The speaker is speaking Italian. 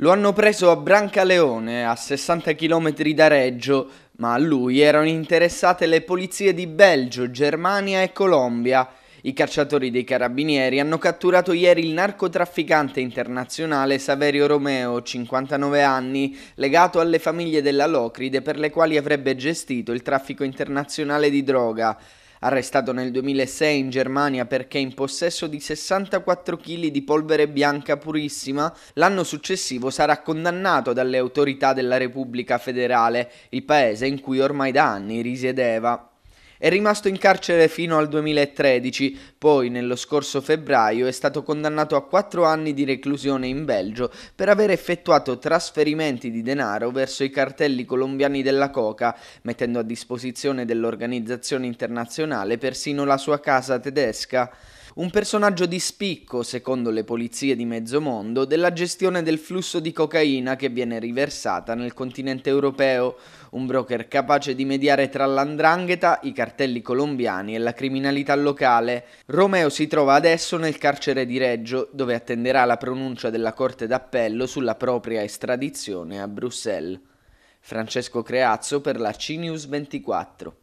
Lo hanno preso a Brancaleone, a 60 km da Reggio, ma a lui erano interessate le polizie di Belgio, Germania e Colombia. I cacciatori dei carabinieri hanno catturato ieri il narcotrafficante internazionale Saverio Romeo, 59 anni, legato alle famiglie della Locride per le quali avrebbe gestito il traffico internazionale di droga arrestato nel 2006 in Germania perché in possesso di 64 kg di polvere bianca purissima, l'anno successivo sarà condannato dalle autorità della Repubblica federale, il paese in cui ormai da anni risiedeva. È rimasto in carcere fino al 2013, poi nello scorso febbraio è stato condannato a 4 anni di reclusione in Belgio per aver effettuato trasferimenti di denaro verso i cartelli colombiani della coca, mettendo a disposizione dell'organizzazione internazionale persino la sua casa tedesca un personaggio di spicco, secondo le polizie di mezzo mondo, della gestione del flusso di cocaina che viene riversata nel continente europeo, un broker capace di mediare tra l'andrangheta, i cartelli colombiani e la criminalità locale. Romeo si trova adesso nel carcere di Reggio, dove attenderà la pronuncia della Corte d'Appello sulla propria estradizione a Bruxelles. Francesco Creazzo per la CNews 24.